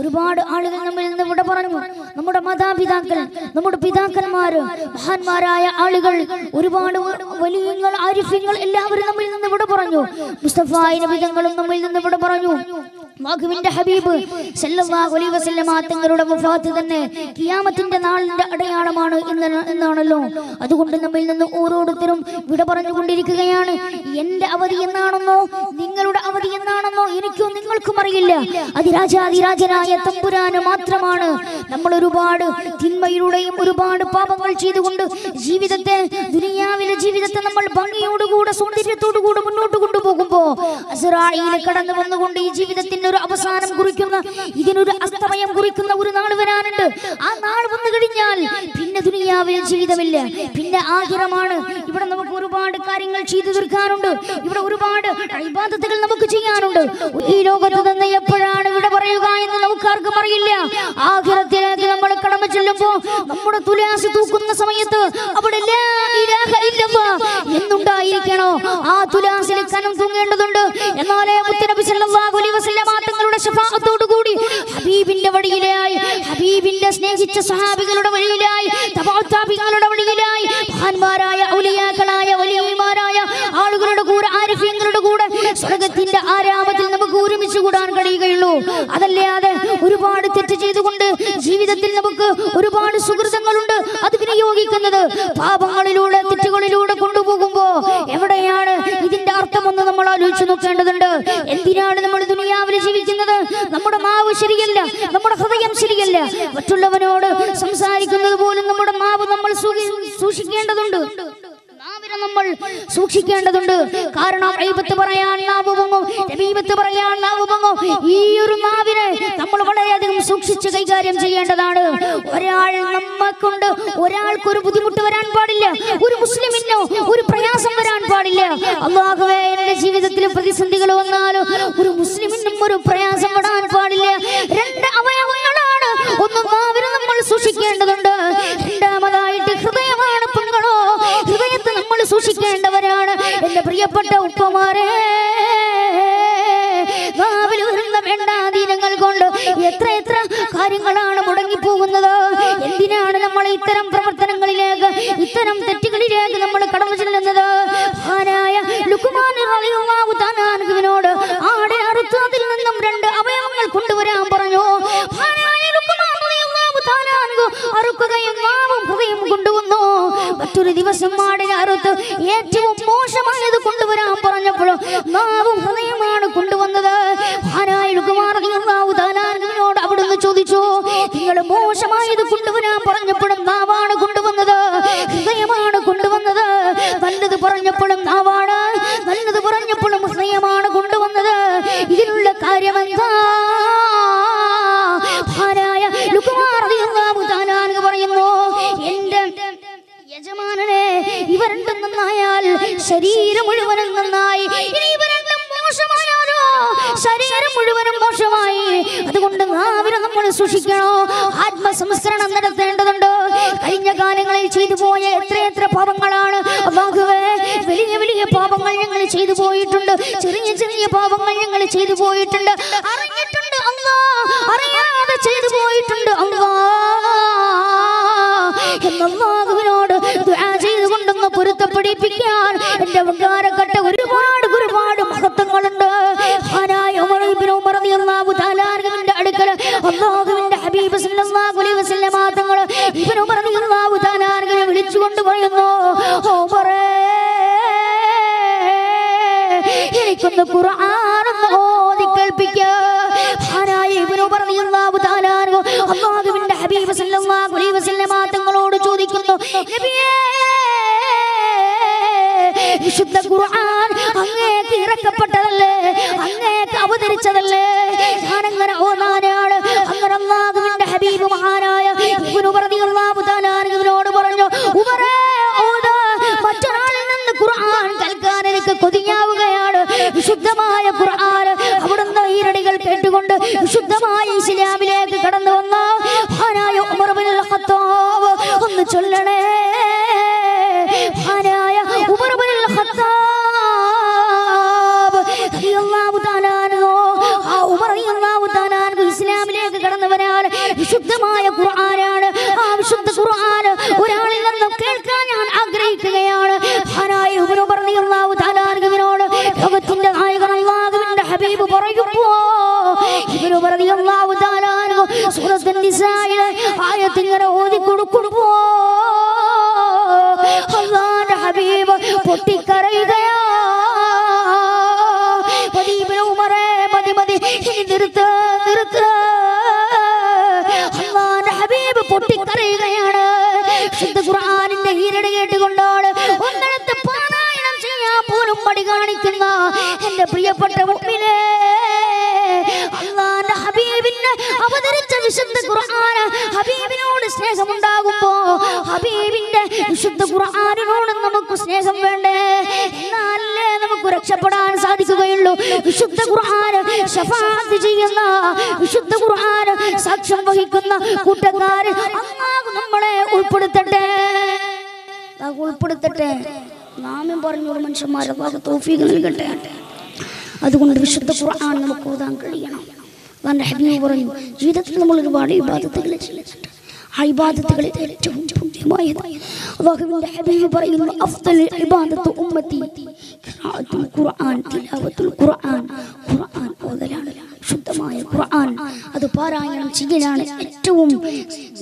ഒരുപാട് ആളുകൾ നമ്മിൽ നിന്ന് ഇവിടെ പറഞ്ഞു നമ്മുടെ മാതാപിതാക്കൾ നമ്മുടെ പിതാക്കന്മാർ മഹാന്മാരായ ആളുകൾ ഒരുപാട് വലിയ ആരിഫ്യങ്ങൾ എല്ലാവരും നമ്മിൽ നിന്ന് ഇവിടെ പറഞ്ഞു മുസ്തഫായ നബിതങ്ങളും നമ്മിൽ നിന്ന് ഇവിടെ പറഞ്ഞു അള്ളാഹുവിന്റെ ഹബീബ് സല്ലല്ലാഹു അലൈഹി വസല്ലമ തങ്ങളുടെ വഫാത്ത് തന്നെ കിയാമത്തിന്റെ നാളിന്റെ അടയാളമാണ് എന്നാണല്ലോ അതുകൊണ്ട് നമ്മിൽ നിന്ന് ഓരോരുത്തരും വിട പറഞ്ഞുകൊണ്ടിരിക്കുകയാണ് എന്റെ അവധി എന്നാണെന്നോ നിങ്ങളുടെ അവധി എന്നാണെന്നോ എനിക്കോ നിങ്ങൾക്കും അറിയില്ല അതിരാജാതിരാജനായ തമ്പുരാന് മാത്രമാണ് നമ്മൾ ഒരുപാട് തിന്മയിലൂടെയും ഒരുപാട് പാപങ്ങൾ ചെയ്തുകൊണ്ട് ജീവിതത്തെ ദുനിയാവിലെ ജീവിതത്തെ നമ്മൾ ഭംഗിയോടുകൂടെ സൗന്ദര്യത്തോടുകൂടെ മുന്നോട്ട് കൊണ്ടുപോകും അസറായില് കടന്നു വന്നുകൊണ്ട് ഈ ജീവിതത്തിന് ഒരു അവസാനം കുറിക്കുന്ന ഇതിനൊരു അസ്തമയം കുറിക്കുന്ന ഒരു നാൾ വരാനുണ്ട് ആ നാൾ വന്നു കഴിഞ്ഞാൽ പിന്നെ ദുനിയാവിൽ ജീവിതമില്ല പിന്നെ ആഗ്രഹമാണ് ഇവിടെ നമുക്ക് ഒരുപാട് കാര്യങ്ങൾ ചെയ്തു തീർക്കാനുണ്ട് ഇവിടെ ഒരുപാട് അഭിബാധതകൾ നമുക്ക് ചെയ്യാനുണ്ട് ഈ ലോകത്ത് നിന്ന് എപ്പോഴാണ് ഇവിടെ പറയുക എന്ന് നമുക്കാർക്കും അറിയില്ല ആഗ്രഹത്തിലേക്ക് നമ്മൾ കടമ ചെല്ലുമ്പോ നമ്മുടെ തുലാസ് തൂക്കുന്ന സമയത്ത് അവിടെ എന്നുണ്ടായിരിക്കണോ ആ തുലാസിൽ കനം തൂങ്ങേണ്ട എന്നാലേ നബി സല്ലല്ലാഹു അലൈഹി വസല്ലമ തങ്ങളുടെ ശഫാഅത്തോട് കൂടി ഹബീബിന്റെ വഴിയിലായി ഹബീബിന്റെ സ്നേഹിച്ച സഹാബികളുടെ വഴിയിലായി തബഅത്താബികളുടെ വഴിയിലായി മഹാന്മാരായ ഔലിയാക്കളായ വലിയമാരായ ആളുകളുടെ കൂടെ ആരിഫീങ്ങളുടെ കൂടെ സ്വർഗത്തിന്റെ ആരാമത്തിൽ നമുക്ക് ഒരുമിച്ച് കൂടാൻ കഴിയുകയുള്ളൂ അതല്ലാതെ ഒരുപാട് തെറ്റ് ചെയ്തുകൊണ്ട് ജീവിതത്തിൽ നമുക്ക് ഒരുപാട് സുഹൃതങ്ങളുണ്ട് അത് വിനിയോഗിക്കുന്നത് പാപങ്ങളിലൂടെ ശരിയല്ല നമ്മുടെ ഹൃദയം ശരിയല്ല മറ്റുള്ളവനോട് സംസാരിക്കുന്നത് പോലും നമ്മുടെ നാവ് നമ്മൾ സൂക്ഷിക്കേണ്ടതുണ്ട് നാവിനെ നമ്മൾ സൂക്ഷിക്കേണ്ടതുണ്ട് കാരണം ഐപത്ത് പറയാൻ നാവ് പൊങ്ങും രമീപത്ത് പറയാൻ നാവ് ഈ ഒരു നാവിനെ നമ്മൾ വളരെയധികം സൂക്ഷിച്ച് കൈകാര്യം ചെയ്യേണ്ടതാണ് ഒരാൾ നമ്മക്കുണ്ട് ഒരാൾക്കൊരു ബുദ്ധിമുട്ട് വരാൻ പാടില്ല ഒരു മുസ്ലിമിനോ ഒരു പ്രയാസം വരാൻ പാടില്ല അള്ളാഹുവേ എന്റെ ജീവിതത്തിൽ പ്രതിസന്ധികൾ വന്നാലും ഒരു മുസ്ലിം പ്രിയപ്പെട്ട ഉപ്പമാരെ നാവിലുരുന്ന വേണ്ടാതീനങ്ങൾ കൊണ്ട് എത്ര എത്ര കാര്യങ്ങളാണ് മുടങ്ങിപ്പോകുന്നത് എന്തിനാണ് നമ്മൾ ഇത്തരം പ്രവർത്തനങ്ങളിലേക്ക് ഇത്തരം തെറ്റുകളിലേക്ക് നമ്മൾ കടന്നു ചെല്ലുന്നത് ആരായ ലുക്കുമാൻ ആടെ അറുത്തതിൽ നിന്നും രണ്ട് അവയവങ്ങൾ കൊണ്ടുവരാൻ പറഞ്ഞു അറുക്കുകയും ഹൃദയം കൊണ്ടുവന്നു മറ്റൊരു ദിവസം ആടെ അറുത്ത് കാര്യമെന്താ ഭാരായ പറയുന്നു എന്റെ യജമാനനെ ഇവ രണ്ടും നന്നായാൽ ശരീരം മുഴുവനും നന്നായി ഇനി ഇവ മോശമായാലോ ശരീരം മുഴുവനും മോശമായി അതുകൊണ്ട് നാവിനെ നമ്മൾ സൂക്ഷിക്കണോ ആത്മസംസ്കരണം നടത്തേണ്ടതുണ്ട് കഴിഞ്ഞ കാലങ്ങളിൽ ചെയ്തു പോയ എത്രയെത്ര പാപങ്ങളാണ് അള്ളാഹു ചെയ്തു പോയിട്ടുണ്ട് ചെറിയ ചെറിയ പാപങ്ങൾ ഞങ്ങൾ ചെയ്തു പോയിട്ടുണ്ട് അറിഞ്ഞിട്ടുണ്ട് അല്ലാ ഓതി ഹബീബ് സല്ലല്ലാഹു അലൈഹി ചോദിക്കുന്നു നബിയേ വിശുദ്ധ ഖുർആൻ അങ്ങേക്ക് ഇറക്കപ്പെട്ടതല്ലേ അങ്ങേക്ക് അവതരിച്ചതല്ലേ ഞാൻ അങ്ങനെ ഓതാനാണ് അങ്ങനെ ഹബീബ് മഹാനായ ഇബ്നു റളിയല്ലാഹു വിശുദ്ധമായ ഇസ്ലാമിക വിശുദ്ധ ഖുർആന് ഹബീബിനോട് സ്നേഹം ഉണ്ടാകുമ്പോൾ ഹബീബിന്റെ വിശുദ്ധ ഖുർആനോട് നമുക്ക് സ്നേഹം വേണ്ടേ എന്നാലേ നമുക്ക് രക്ഷപ്പെടാൻ സാധിക്കുകയുള്ളൂ വിശുദ്ധ ഖുർആന് ശഫാത്ത് ചെയ്യുന്ന വിശുദ്ധ ഖുർആന് സാക്ഷ്യം വഹിക്കുന്ന കൂട്ടക്കാര് അല്ലാഹു നമ്മളെ ഉൾപ്പെടുത്തട്ടെ ഉൾപ്പെടുത്തട്ടെ പറഞ്ഞു പറഞ്ഞൊരു മനുഷ്യന്മാരെ ഭാഗത്ത് തൗഫീഖ് നൽകട്ടെ അതുകൊണ്ട് വിശുദ്ധ ഖുർആൻ നമുക്ക് ഓതാൻ കഴിയണം അതാണ് ഹബീബ് പറഞ്ഞു ജീവിതത്തിൽ നമ്മൾ ഒരുപാട് വിവാദത്തുകൾ ചെയ്തിട്ടുണ്ട് ആ വിവാദത്തുകളിൽ ഏറ്റവും ചോദ്യമായത് അള്ളാഹുവിൻ്റെ ഹബീബ് പറയുന്നു അഫ്ദൽ ഇബാദത്ത് ഉമ്മത്തി ഖുർആൻ തിലാവത്തുൽ ഖുർആൻ ഖുർആൻ ഓതലാണ് പരിശുദ്ധമായ ഖുർആൻ അത് പാരായണം ചെയ്യലാണ് ഏറ്റവും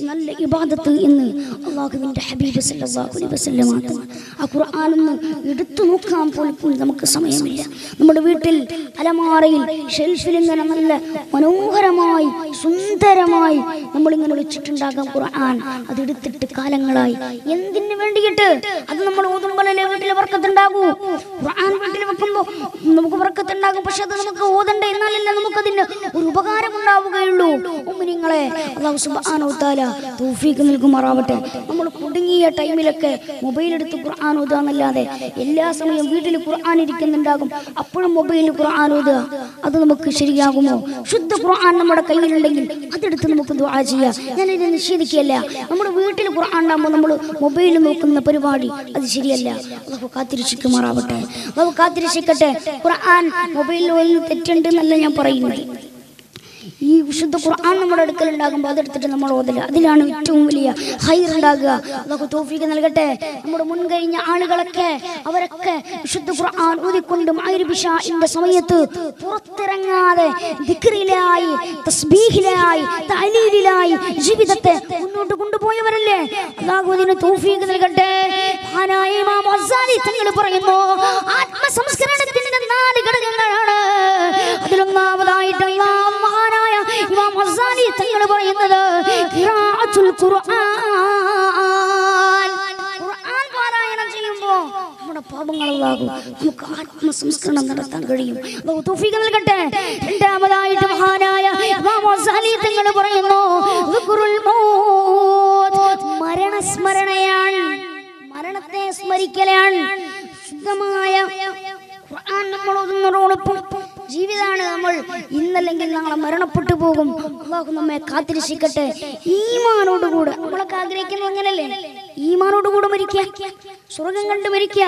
നല്ല ഇബാദത്ത് എന്ന് അള്ളാഹുവിൻ്റെ ഹബീബ് സല്ലല്ലാഹു അലൈഹി വസല്ലം ആ ഒന്ന് എടുത്തു നോക്കാൻ പോലും നമുക്ക് സമയമില്ല നമ്മുടെ വീട്ടിൽ അലമാറയിൽ ഷെൽഫിൽ ഇങ്ങനെ നല്ല മനോഹരമായി സുന്ദരമായി നമ്മളിങ്ങനെ വെച്ചിട്ടുണ്ടാകാം ഖുർആൻ അതെടുത്തിട്ട് കാലങ്ങളായി എന്തിനു വേണ്ടിയിട്ട് അത് നമ്മൾ ഓതുമ്പോഴല്ലേ വീട്ടിൽ വർക്കത്തുണ്ടാകൂ ഖുർആൻ വീട്ടിൽ വെക്കുമ്പോൾ നമുക്ക് വർക്കത്തുണ്ടാകും പക്ഷെ അത് നമുക്ക് ഓതണ്ട എന്നാലല്ല നമുക്കതിന് ഒരു ഉപകാരമുണ്ടാവുകയുള്ളൂ നിങ്ങളെ നൽകുമാറാവട്ടെ നമ്മൾ കുടുങ്ങിയ ടൈമിലൊക്കെ മൊബൈൽ എടുത്ത് ഖുർആൻ ഓതാന്നല്ലാതെ എല്ലാ സമയവും വീട്ടിൽ ഖുർആൻ ഇരിക്കുന്നുണ്ടാകും അപ്പോഴും മൊബൈലിൽ ഖുർആൻ ഓതുക അത് നമുക്ക് ശരിയാകുമോ ശുദ്ധ ഖുർആൻ നമ്മുടെ കയ്യിലുണ്ടെങ്കിൽ അതെടുത്ത് നമുക്ക് ദുആ ചെയ്യാം ഞാനിത് നിഷേധിക്കുകയല്ല നമ്മുടെ വീട്ടിൽ ഖുർആൻ ഉണ്ടാകുമ്പോൾ നമ്മൾ മൊബൈലിൽ നോക്കുന്ന പരിപാടി അത് ശരിയല്ല അതൊക്കെ കാത്തിരക്ഷിക്കുമാറാവട്ടെ അതൊക്കെ കാത്തിരക്ഷിക്കട്ടെ ഖുർആൻ മൊബൈലിൽ എന്നല്ല ഞാൻ പറയുന്നത് ഈ വിശുദ്ധ ഖുർആൻ നമ്മുടെ അടുക്കൽ ഉണ്ടാകുമ്പോൾ അതെടുത്തിട്ട് നമ്മൾ ഓതല് അതിലാണ് ഏറ്റവും വലിയ ഹൈർ ഉണ്ടാകുക അതൊക്കെ തോഫിക്ക് നൽകട്ടെ നമ്മുടെ മുൻകഴിഞ്ഞ ആളുകളൊക്കെ അവരൊക്കെ വിശുദ്ധ ഖുർആൻ ഊതിക്കൊണ്ടും ആയിരപിഷ ഇന്റെ സമയത്ത് പുറത്തിറങ്ങാതെ ദിക്റിലായി തസ്ബീഹിലായി തലീലിലായി ജീവിതത്തെ മുന്നോട്ട് കൊണ്ടുപോയവരല്ലേ അതാകുതിന് തോഫിക്ക് നൽകട്ടെ തങ്ങൾ പറയുന്നു ആത്മസംസ്കരണത്തിന്റെ നാല് ഘടകങ്ങളാണ് അതിലൊന്നാമതായിട്ടുള്ള മഹാനായ ഇമാം ഹസാനി തങ്ങൾ പറയുന്നത് ഖുർആൻ ഖുർആൻ പാരായണം ചെയ്യുമ്പോൾ നമ്മുടെ പാപങ്ങൾ പാപങ്ങളാകും നമുക്ക് ആത്മസംസ്കരണം നടത്താൻ കഴിയും തൗഫീഖ് നൽകട്ടെ രണ്ടാമതായിട്ട് മഹാനായ ഇമാം ഹസാനി തങ്ങൾ പറയുന്നു മരണസ്മരണയാണ് മരണത്തെ സ്മരിക്കലാണ് ശുദ്ധമായ ഖുർആൻ നമ്മൾ ഒന്നോടൊപ്പം ജീവിതമാണ് നമ്മൾ ഇന്നല്ലെങ്കിൽ നാളെ മരണപ്പെട്ടു പോകും അള്ളാഹു നമ്മെ കാത്തിരിക്കട്ടെ ഈമാനോടുകൂടെ നമ്മളൊക്കെ ആഗ്രഹിക്കുന്നത് അങ്ങനല്ലേ ഈമാനോടുകൂടെ മരിക്കുക സ്വർഗം കണ്ട് മരിക്കുക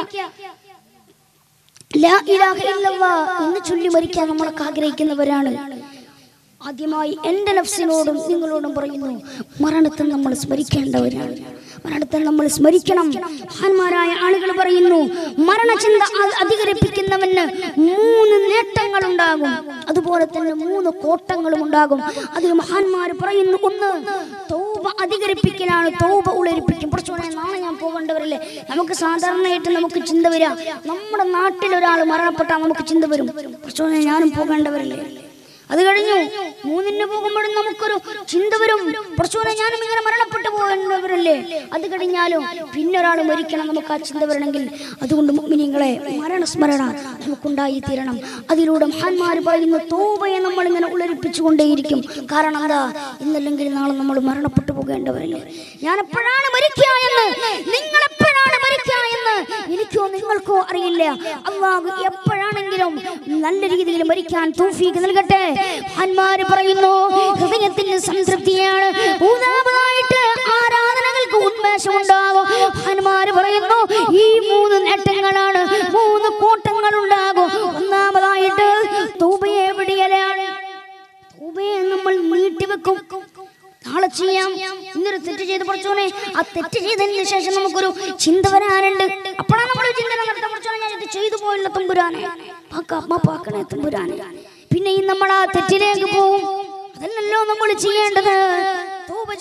എന്ന് ചൊല്ലി മരിക്കാൻ നമ്മളൊക്കെ ആഗ്രഹിക്കുന്നവരാണ് ആദ്യമായി എന്റെ നഫ്സിനോടും നിങ്ങളോടും പറയുന്നു മരണത്തെ നമ്മൾ സ്മരിക്കേണ്ടവരാണ് മരണത്തെ നമ്മൾ സ്മരിക്കണം മഹാന്മാരായ ആളുകൾ പറയുന്നു മരണചിന്ത അധികരിപ്പിക്കുന്നവന് മൂന്ന് നേട്ടങ്ങൾ ഉണ്ടാകും അതുപോലെ തന്നെ മൂന്ന് കോട്ടങ്ങളും ഉണ്ടാകും അതിൽ മഹാന്മാർ പറയുന്നു ഒന്ന് തോപ അധികരിപ്പിക്കലാണ് തോപ ഉളരിപ്പിക്കും കുറച്ചുകൂടെ നാളെ ഞാൻ പോകേണ്ടവരല്ലേ നമുക്ക് സാധാരണയായിട്ട് നമുക്ക് ചിന്ത വരാം നമ്മുടെ നാട്ടിൽ ഒരാൾ മരണപ്പെട്ടാൽ നമുക്ക് ചിന്ത വരും കുറച്ചുകൂടെ ഞാനും പോകേണ്ടവരല്ലേ അത് കഴിഞ്ഞു മൂന്നിന് പോകുമ്പോഴും നമുക്കൊരു ചിന്ത വരും പ്രശ്നം ഞാനും ഇങ്ങനെ മരണപ്പെട്ടു പോകുന്നവരല്ലേ അത് കഴിഞ്ഞാലും പിന്നൊരാൾ മരിക്കണം നമുക്ക് ആ ചിന്ത വരണമെങ്കിൽ അതുകൊണ്ട് മുഗ്മിനിങ്ങളെ മരണസ്മരണ നമുക്കുണ്ടായി തീരണം അതിലൂടെ മഹാന്മാർ പറയുന്ന തോപയെ നമ്മൾ ഇങ്ങനെ ഉളരിപ്പിച്ചുകൊണ്ടേയിരിക്കും കാരണം എന്താ ഇന്നല്ലെങ്കിൽ നാളെ നമ്മൾ മരണപ്പെട്ടു പോകേണ്ടവരല്ലേ ഞാൻ എപ്പോഴാണ് മരിക്കുക എന്ന് നിങ്ങൾ എപ്പോഴാണ് മരിക്കുക എനിക്കോ നിങ്ങൾക്കോ അറിയില്ല അള്ളാഹു എപ്പോഴാണെങ്കിലും നല്ല രീതിയിൽ മരിക്കാൻ തൂഫീക്ക് നൽകട്ടെ ഹന്മാര് പറയുന്നു ഹൃദയത്തിന് സംതൃപ്തിയാണ് മൂന്നാമതായിട്ട് ആരാധനകൾക്ക് ഉന്മേഷം ഉണ്ടാകും ഹന്മാര് പറയുന്നു ഈ മൂന്ന് നേട്ടങ്ങളാണ് മൂന്ന് കൂട്ടങ്ങൾ ഉണ്ടാകും ഒന്നാമത് നാളെ ചെയ്യാം ഇന്നൊരു തെറ്റ് ചെയ്ത് പഠിച്ചോനെ ആ തെറ്റ് ചെയ്തതിന് ശേഷം നമുക്കൊരു ചിന്ത വരാനുണ്ട് അപ്പോഴാണ് നമ്മൾ ചിന്ത നടത്താൻ പഠിച്ചോനെ ഞാൻ ഇത് ചെയ്തു പോയില്ല തമ്പുരാനെ അമ്മ പാക്കണേ തമ്പുരാനെ പിന്നെ ഈ നമ്മൾ ആ തെറ്റിലേക്ക് പോവും അതല്ലല്ലോ നമ്മൾ ചെയ്യേണ്ടത്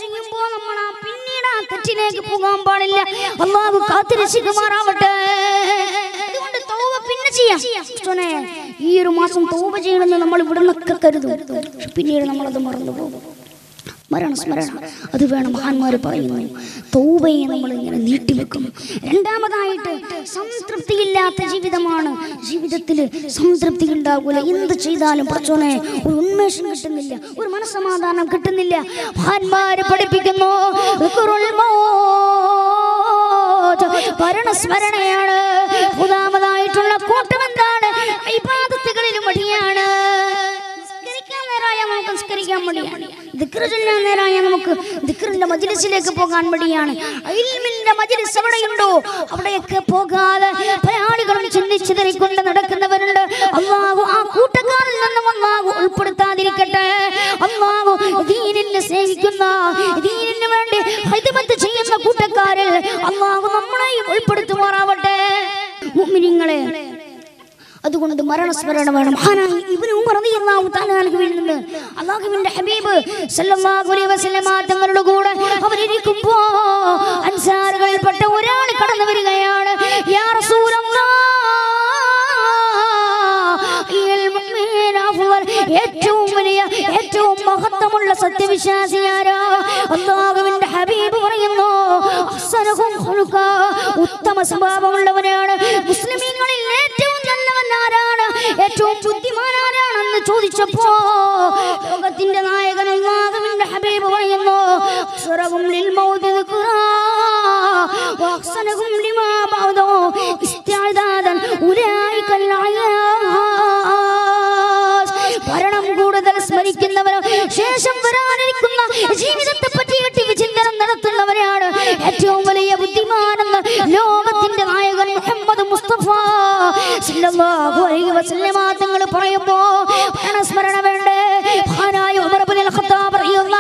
ചെയ്യുമ്പോ നമ്മൾ ആ പിന്നീട് ആ തെറ്റിലേക്ക് പോകാൻ പാടില്ല അള്ളാഹു കാത്തിരശിക്കുമാറാവട്ടെ പിന്നെ ചെയ്യാം ഈ ഒരു മാസം തോപ ചെയ്യണമെന്ന് നമ്മൾ ഇവിടെ നിന്നൊക്കെ കരുതും പിന്നീട് നമ്മളത് മറന്നു പോകും സ്മരണ സ്മരണ അത് വേണം മഹാന്മാർ പറയുന്നു തൗബയെ നമ്മൾ ഇങ്ങനെ നീട്ടിവെക്കും രണ്ടാമതായിട്ട് സംതൃപ്തിയില്ലാത്ത ജീവിതമാണ് ജീവിതത്തിൽ സംതൃപ്തി ഉണ്ടാകൂല എന്ത് ചെയ്താലും പ്രച്ചോനെ ഒരു ഉന്മേഷം കിട്ടുന്നില്ല ഒരു മനസ്സമാധാനം കിട്ടുന്നില്ല മഹാന്മാര് പഠിപ്പിക്കുന്നു സ്മരണയാണ് മൂന്നാമതാണ് ദിക്ര ചൊല്ലുന്നേരായ നമുക്ക് ദിക്റിന്റെ മജിലിസിലേക്ക് പോകാൻ മടിയാണ് ഇൽമിന്റെ മജിലിസ് എവിടെയുണ്ടോ അവിടെയൊക്കെ പോകാതെ പല ആളുകളും ചിന്തിച്ചതിനെ കൊണ്ട് നടക്കുന്നവരുണ്ട് അള്ളാഹു ആ കൂട്ടക്കാരിൽ നിന്നും അള്ളാഹു ഉൾപ്പെടുത്താതിരിക്കട്ടെ അള്ളാഹു ദീനിനെ സേവിക്കുന്ന ദീനിന് വേണ്ടി ഹൈദമത്ത് ചെയ്യുന്ന കൂട്ടക്കാരിൽ അള്ളാഹു നമ്മളെയും ഉൾപ്പെടുത്തുമാറാവട്ടെ മുഅ്മിനീങ്ങളെ അതുകൊണ്ട് മരണസ്മരണ വേണം മഹാനായി ഇവനും ഹബീബ് തങ്ങളുടെ കൂടെ അവരിരിക്കുമ്പോ അൻസാറുകളിൽപ്പെട്ട ഒരാൾ കടന്നു വരികയാണ് ഏറ്റവും വലിയ ഏറ്റവും മഹത്വമുള്ള സത്യവിശ്വാസിയാരാ അള്ളാഹുവിന്റെ ഹബീബ് പറയുന്നു ഉത്തമ സ്വഭാവമുള്ളവൻ ശേഷം വരാനിരിക്കുന്ന ജീവിതത്തെ പറ്റിയിട്ട് വിചിന്തനം നടത്തുന്നവരാണ് ഏറ്റവും വലിയ ബുദ്ധിമാനെന്ന് ലോകത്തിന്റെ നായകൻ മുഹമ്മദ് മുസ്തഫ തങ്ങൾ പറയുമ്പോ സ്മരണ വേണ്ടേ ഖത്താബ് പറയുന്ന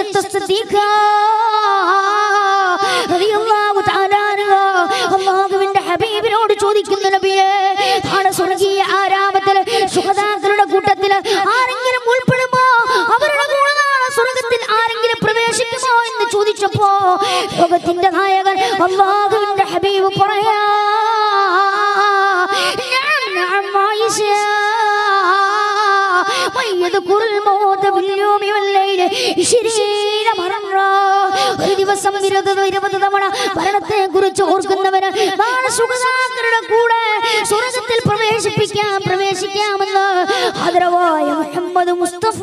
ആയിഷത്ത് സിദ്ദീഖ റളിയല്ലാഹു തആല ഹബീബിനോട് ചോദിക്കുന്നു നബിയേ നാളെ സ്വർഗീയ ആരാമത്തിൽ സുഹദാക്കളുടെ കൂട്ടത്തിൽ ആരെങ്കിലും ഉൾപ്പെടുമോ അവരുടെ കൂടെ സ്വർഗത്തിൽ ആരെങ്കിലും പ്രവേശിക്കുമോ എന്ന് ചോദിച്ചപ്പോ ലോകത്തിന്റെ നായകൻ അല്ലാഹു ദിവസം ഇരുപത് ഇരുപത് തവണ മരണത്തെ കുറിച്ച് ഓർക്കുന്നവന് സുഖതാക്കളുടെ കൂടെ സ്വർഗത്തിൽ പ്രവേശിപ്പിക്കാം പ്രവേശിക്കാമെന്ന് ആദരവായ മുഹമ്മദ് മുസ്തഫ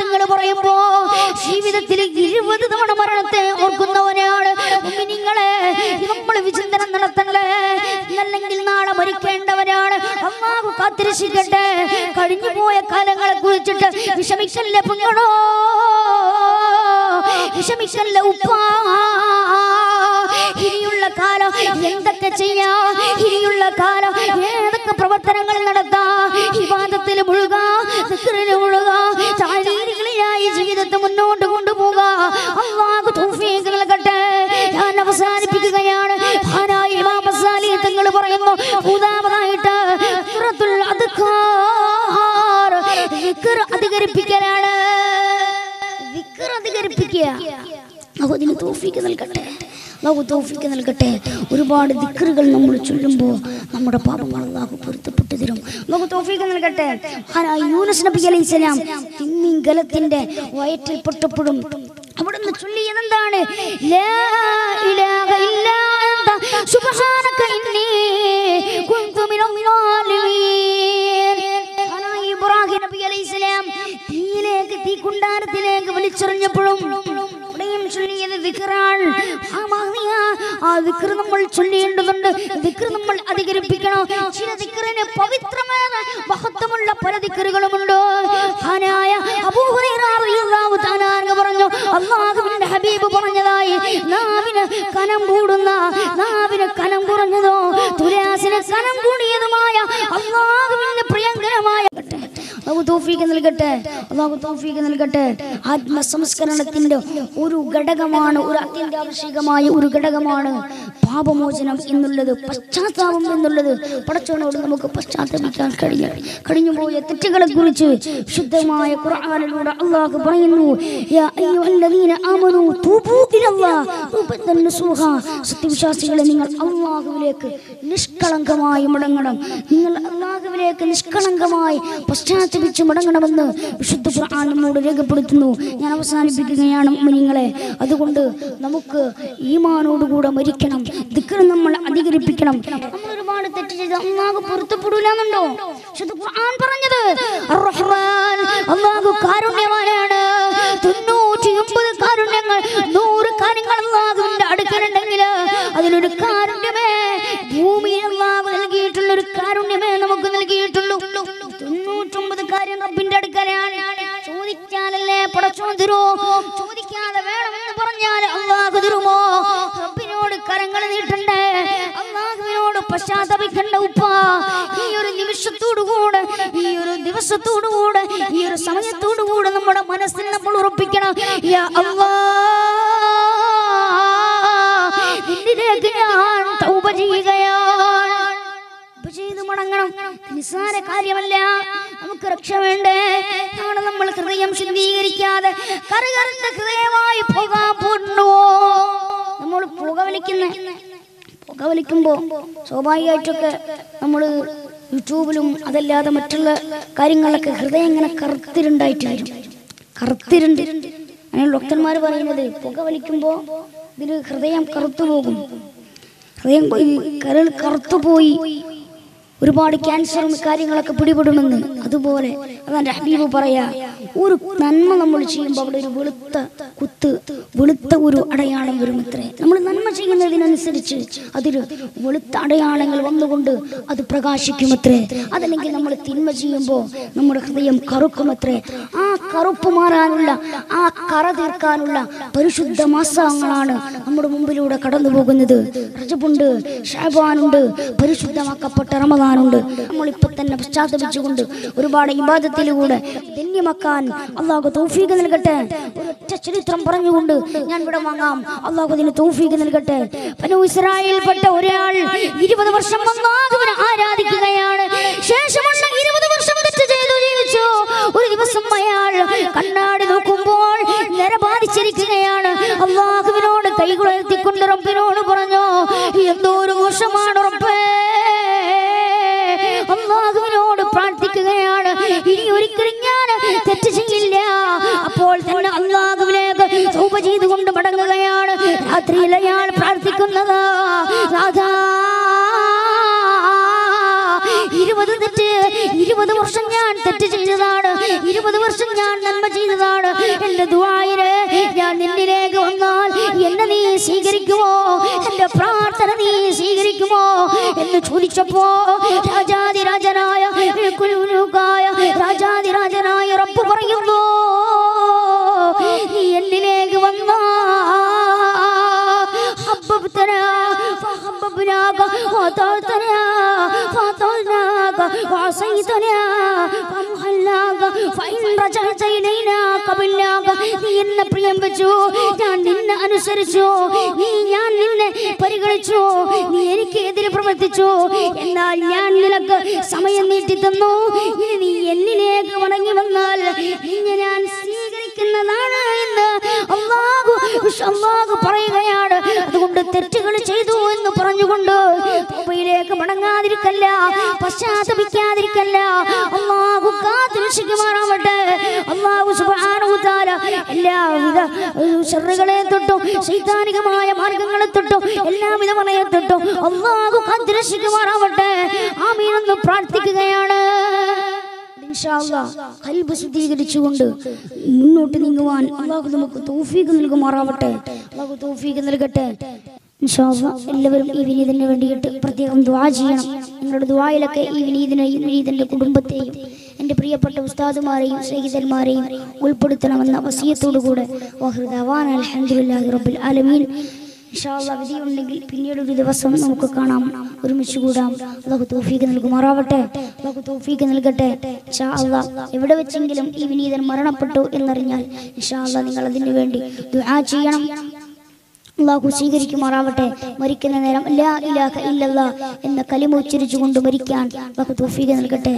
തങ്ങൾ പറയുമ്പോ ജീവിതത്തിൽ ഇരുപത് തവണ മരണത്തെ ഓർക്കുന്നവനാണ് നിങ്ങളെ നമ്മൾ വിചിന്തനം നടത്തണേ ഇന്നല്ലെങ്കിൽ നാളെ മരിക്കേണ്ടവനാണ് അമ്മാവ് കാത്തിരക്ഷിക്കട്ടെ കഴിഞ്ഞു പോയ കാലങ്ങളെ കുറിച്ചിട്ട് വിഷമിക്കല്ലേ പൊങ്ങണോ ക്ഷമിക്കല്ല ഉപ്പ ഇനിയുള്ള കാലം എന്തൊക്കെ ചെയ്യാം ഇനിയുള്ള കാലം ഏതൊക്കെ പ്രവർത്തനങ്ങൾ അള്ളാഹു അതിന് തോഫിക്ക് നൽകട്ടെ അള്ളാഹു തോഫിക്ക് നൽകട്ടെ ഒരുപാട് ദിക്കറുകൾ നമ്മൾ ചൊല്ലുമ്പോൾ നമ്മുടെ പാപങ്ങൾ അള്ളാഹു പൊരുത്തപ്പെട്ടു തരും അള്ളാഹു തോഫിക്ക് നൽകട്ടെ യൂനസ് നബി അലൈഹി സ്വലാം തിമ്മിങ്കലത്തിൻ്റെ വയറ്റിൽ പൊട്ടപ്പെടും അവിടുന്ന് ചൊല്ലിയത് എന്താണ് ഇബ്രാഹിം നബി അലൈഹി സ്വലാം തീയിലേക്ക് തീ കുണ്ടാരത്തിലേക്ക് വലിച്ചെറിഞ്ഞപ്പോഴും ചൊല്ലിയത് വിക്റാണ് ആ വിക്ര നമ്മൾ ചൊല്ലിയേണ്ടതുണ്ട് വിക്ര നമ്മൾ അധികരിപ്പിക്കണം ചില വിക്രന് പവിത്രമായ മഹത്വമുള്ള പല വിക്രുകളുമുണ്ട് ഹാനായ പറഞ്ഞു അള്ളാഹുവിന്റെ ഹബീബ് പറഞ്ഞതായി നാവിന് കനം കൂടുന്ന നാവിന് കനം കുറഞ്ഞതോ തുലാസിന് കനം കൂടിയതുമായ അള്ളാഹുവിന്റെ പ്രിയങ്കരമായ അള്ളാഹു തോഫീക്ക് നൽകട്ടെ അള്ളാഹു തോഫീക്ക് നൽകട്ടെ ആത്മസംസ്കരണത്തിന്റെ ഒരു ഘടകമാണ് ഒരു അത്യന്താപേക്ഷികമായ ഒരു ഘടകമാണ് പാപമോചനം എന്നുള്ളത് പശ്ചാത്താപം എന്നുള്ളത് പടച്ചോനോട് നമുക്ക് പശ്ചാത്തപിക്കാൻ കഴിയ പോയ തെറ്റുകളെ കുറിച്ച് ശുദ്ധമായ ഖുർആനിലൂടെ അള്ളാഹു പറയുന്നു സത്യവിശ്വാസികളെ നിങ്ങൾ അള്ളാഹുവിലേക്ക് നിഷ്കളങ്കമായി മടങ്ങണം നിങ്ങൾ അള്ളാഹുവിലേക്ക് നിഷ്കളങ്കമായി പശ്ചാത്തല നശിപ്പിച്ച് മുടങ്ങണമെന്ന് വിശുദ്ധ ഖുർആൻ നമ്മോട് രേഖപ്പെടുത്തുന്നു ഞാൻ അവസാനിപ്പിക്കുകയാണ് നിങ്ങളെ അതുകൊണ്ട് നമുക്ക് ഈമാനോടുകൂടെ മരിക്കണം ദിക്കറും നമ്മൾ അധികരിപ്പിക്കണം നമ്മൾ ഒരുപാട് തെറ്റ് ചെയ്ത് അള്ളാഹ് വിശുദ്ധ ഖുർആൻ പറഞ്ഞത് അള്ളാഹു കാരുണ്യം ലക്ഷ്യത്തോടുകൂടെ ഈ ഒരു ദിവസത്തോടുകൂടെ ഈ ഒരു സമയത്തോടുകൂടെ നമ്മുടെ മനസ്സിൽ നമ്മൾ ഉറപ്പിക്കണം നിന്നിലേക്ക് ഞാൻ തൗപ ചെയ്യുകയാണ് ചെയ്ത് മടങ്ങണം നിസ്സാര കാര്യമല്ല നമുക്ക് രക്ഷ വേണ്ടേ അവിടെ നമ്മൾ ഹൃദയം ശുദ്ധീകരിക്കാതെ കറുകറുത്ത ഹൃദയമായി പുക പൂട്ടുവോ നമ്മൾ പുക വലിക്കുന്ന പുക വലിക്കുമ്പോൾ സ്വാഭാവികമായിട്ടൊക്കെ നമ്മൾ യൂട്യൂബിലും അതല്ലാതെ മറ്റുള്ള കാര്യങ്ങളിലൊക്കെ ഹൃദയം ഇങ്ങനെ കറുത്തിരുണ്ടായിട്ട് വരും കറുത്തിരുണ്ട് അങ്ങനെ ഡോക്ടർമാർ പറയുന്നത് പുക വലിക്കുമ്പോൾ ഇതിന് ഹൃദയം കറുത്തു പോകും ഹൃദയം കരൾ കറുത്തു പോയി ഒരുപാട് ക്യാൻസറും കാര്യങ്ങളൊക്കെ പിടിപെടുമെന്ന് അതുപോലെ അതാൻ്റെ ഹബീബ് പറയാ ഒരു നന്മ നമ്മൾ ചെയ്യുമ്പോൾ അവിടെ ഒരു വെളുത്ത കുത്ത് വെളുത്ത ഒരു അടയാളം വരും ഇത്രേ നമ്മൾ നന്മ ചെയ്യുന്നതിനനുസരിച്ച് അതിൽ വെളുത്ത അടയാളങ്ങൾ വന്നുകൊണ്ട് അത് പ്രകാശിക്കും അത്രേ അതല്ലെങ്കിൽ നമ്മൾ തിന്മ ചെയ്യുമ്പോൾ നമ്മുടെ ഹൃദയം കറുക്കും അത്രേ ആ കറുപ്പ് മാറാനുള്ള ആ കറ തീർക്കാനുള്ള പരിശുദ്ധ മാസങ്ങളാണ് നമ്മുടെ മുമ്പിലൂടെ കടന്നു പോകുന്നത് റജബുണ്ട് ഷാബാനുണ്ട് പരിശുദ്ധമാക്കപ്പെട്ട റമദാൻ നമ്മൾ നമ്മളിപ്പോൾ തന്നെ പശ്ചാത്തപിച്ചുകൊണ്ട് ഒരുപാട് ഇബാദത്തിലൂടെ ധന്യമാക്കാൻ അള്ളാഹു തൗഫീഖ് നൽകട്ടെ ഒരൊറ്റ ചരിത്രം പറഞ്ഞുകൊണ്ട് ഞാൻ ഇവിടെ വാങ്ങാം അള്ളാഹു അതിന് തൗഫീഖ് നൽകട്ടെ പനു ഇസ്രായേൽപ്പെട്ട ഒരാൾ ഇരുപത് വർഷം അള്ളാഹുവിനെ ആരാധിക്കുകയാണ് ശേഷമുള്ള ഇരുപത് വർഷം തെറ്റ് ചെയ്തു ജീവിച്ചു ഒരു ദിവസം അയാൾ കണ്ണാടി നോക്കുമ്പോൾ നിര ബാധിച്ചിരിക്കുകയാണ് അള്ളാഹുവിനോട് കൈകുളർത്തി പ്രാർത്ഥന നീ സ്വീകരിക്കുമോ എന്ന് ചോദിച്ചപ്പോ രാജാതിരാജനായ രാജാതിരാജനായ റബ്ബ് പറയുന്നു നീ എന്നിലേക്ക് വന്ന وعصيتنا وامحلناك فإن رجعت إلينا നീ എന്നെ പ്രിയം വെച്ചു ഞാൻ നിന്നെ അനുസരിച്ചു നീ ഞാൻ നിന്നെ പരിഗണിച്ചു നീ എനിക്ക് എതിരെ പ്രവർത്തിച്ചു എന്നാൽ ഞാൻ നിനക്ക് സമയം നീട്ടി തന്നു ഇനി നീ എന്നിലേക്ക് മടങ്ങി വന്നാൽ നിന്നെ ഞാൻ സ്വീകരിക്കുന്നതാണ് എന്ന് അള്ളാഹു അള്ളാഹു പറയുകയാണ് അതുകൊണ്ട് തെറ്റുകൾ ചെയ്തു എന്ന് പറഞ്ഞുകൊണ്ട് തൗബയിലേക്ക് മടങ്ങാതിരിക്കല്ല പശ്ചാത്തപിക്കാതിരിക്കല്ല അള്ളാഹു കാത്തിരിക്കുമാറാവട്ടെ അള്ളാഹു സുബാന എല്ലാവിധ ഷറുകളെ തൊട്ടും ശൈതാനികമായ മാർഗങ്ങളെ തൊട്ടും എല്ലാവിധ മണയെ തൊട്ടും അള്ളാഹു കാത്തിരക്ഷിക്കുമാറാവട്ടെ എന്ന് പ്രാർത്ഥിക്കുകയാണ് കൽബ് ശുദ്ധീകരിച്ചുകൊണ്ട് മുന്നോട്ട് നീങ്ങുവാൻ അള്ളാഹു നമുക്ക് തോഫീക്ക് നൽകുമാറാവട്ടെ അള്ളാഹു തോഫീക്ക് നൽകട്ടെ എല്ലാവരും ഈ വിനീതന് വേണ്ടിയിട്ട് പ്രത്യേകം ദ്വാ ചെയ്യണം നിങ്ങളുടെ ദ്വായിലൊക്കെ ഈ വിനീതനെയും വിനീതിന്റെ കുടുംബത്തെയും എൻ്റെ പ്രിയപ്പെട്ട ഉസ്താദുമാരെയും സ്നേഹിതന്മാരെയും ഉൾപ്പെടുത്തണമെന്ന വസീയത്തോടുകൂടെ വഹൃദവാൻ അലഹദില്ലാഹി ആലമീൻ പിന്നീട് ഒരു ദിവസം നമുക്ക് കാണാം ഒരുമിച്ച് കൂടാം അള്ളാഹു തോഫീക്ക് നൽകുമാറാവട്ടെ അള്ളാഹു തോഫീക്ക് നൽകട്ടെ ഇൻഷാ അള്ളാ എവിടെ വെച്ചെങ്കിലും ഈ വിനീതൻ മരണപ്പെട്ടു എന്നറിഞ്ഞാൽ ഇൻഷാ അള്ളാ നിങ്ങൾ അതിനു വേണ്ടി ദുആ ചെയ്യണം അള്ളാഹു സ്വീകരിക്കുമാറാവട്ടെ മരിക്കുന്ന നേരം ലാ ഇലാഹ എന്ന കലിമ ഉച്ചരിച്ചുകൊണ്ട് മരിക്കാൻ നൽകട്ടെ